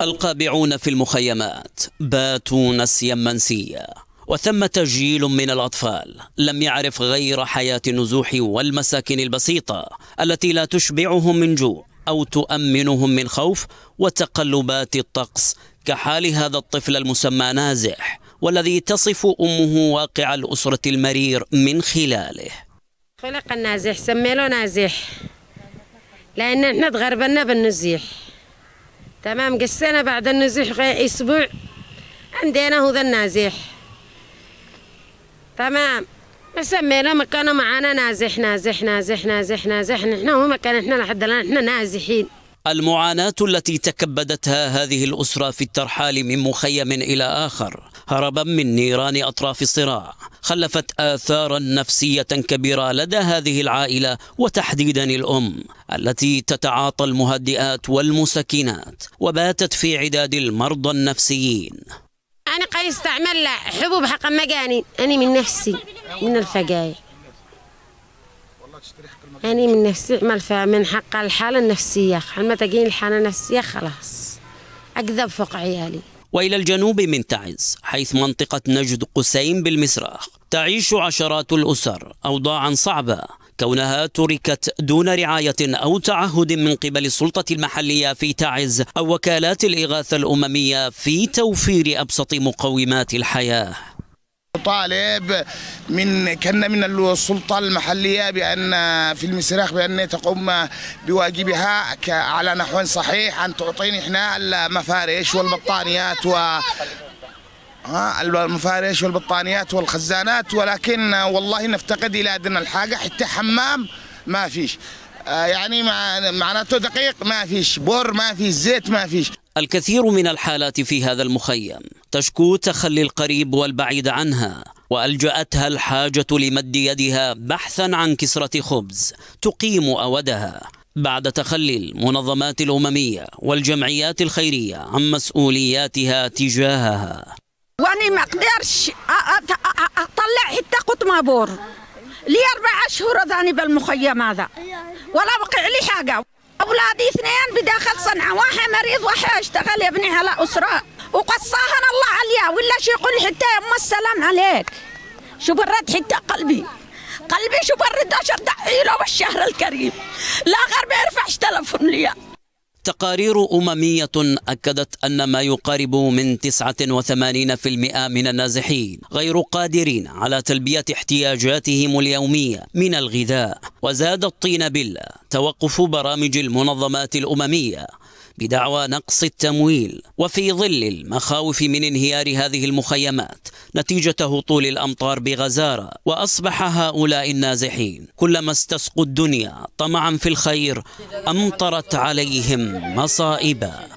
القابعون في المخيمات باتوا نسيا منسيا وثمة جيل من الأطفال لم يعرف غير حياة النزوح والمساكن البسيطة التي لا تشبعهم من جوع أو تؤمنهم من خوف وتقلبات الطقس كحال هذا الطفل المسمى نازح والذي تصف أمه واقع الأسرة المرير من خلاله خلق النازح سمي له نازح لأن احنا تغربنا بالنزيح تمام قسينا بعد النزيح اسبوع عندنا هذا النازح تمام ما سمينا مكانه معانا نازح نازح نازح نازح نازح نحن هو مكان احنا لحد الان احنا نازحين المعاناة التي تكبدتها هذه الأسرة في الترحال من مخيم إلى آخر هربا من نيران أطراف الصراع خلفت آثارا نفسية كبيرة لدى هذه العائلة وتحديدا الأم التي تتعاطى المهدئات والمسكنات وباتت في عداد المرضى النفسيين أنا قاعد أستعمل حبوب حق مجاني أنا من نفسي من الفجائر أنا يعني من نفسي أعمل من حق الحالة النفسية حلما تجيني الحالة النفسية خلاص أكذب فوق عيالي وإلى الجنوب من تعز حيث منطقة نجد قسيم بالمسراخ تعيش عشرات الأسر أوضاعا صعبة كونها تركت دون رعاية أو تعهد من قبل السلطة المحلية في تعز أو وكالات الإغاثة الأممية في توفير أبسط مقومات الحياة طالب من كان من السلطه المحليه بان في المسراخ بان تقوم بواجبها على نحو صحيح ان تعطيني احنا المفارش والبطانيات و المفارش والبطانيات والخزانات ولكن والله نفتقد الى ادنى الحاجه حتى حمام ما فيش آه، يعني معناته دقيق ما فيش بور ما فيش زيت ما فيش الكثير من الحالات في هذا المخيم تشكو تخلي القريب والبعيد عنها والجاتها الحاجه لمد يدها بحثا عن كسره خبز تقيم اودها بعد تخلي المنظمات الامميه والجمعيات الخيريه عن مسؤولياتها تجاهها واني ما اقدرش اطلع حتى قط مابور لي اربع اشهر ذاني بالمخيم هذا ولا وقع لي حاجه اولادي اثنين بداخل صنعاء واحد مريض واحد اشتغل يبني على اسره وقصاهن الله ولاش يقول حتى يما السلام عليك شو برد حتى قلبي قلبي شو برد عشر دعيله والشهر الكريم لا غير ما يرفعش تلفون لي تقارير أممية أكدت أن ما يقارب من 89% من النازحين غير قادرين على تلبية احتياجاتهم اليومية من الغذاء وزاد الطين بلة توقف برامج المنظمات الأممية بدعوى نقص التمويل وفي ظل المخاوف من انهيار هذه المخيمات نتيجة هطول الأمطار بغزارة وأصبح هؤلاء النازحين كلما استسقوا الدنيا طمعا في الخير أمطرت عليهم مصائبا